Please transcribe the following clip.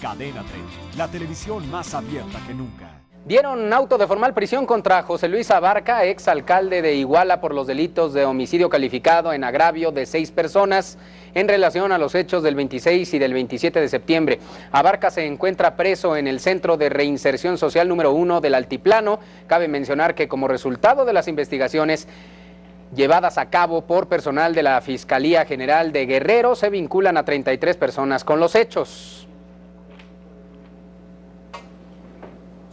Cadena 30, la televisión más abierta que nunca. Dieron auto de formal prisión contra José Luis Abarca, ex alcalde de Iguala, por los delitos de homicidio calificado en agravio de seis personas en relación a los hechos del 26 y del 27 de septiembre. Abarca se encuentra preso en el Centro de Reinserción Social número 1 del Altiplano. Cabe mencionar que como resultado de las investigaciones llevadas a cabo por personal de la Fiscalía General de Guerrero, se vinculan a 33 personas con los hechos.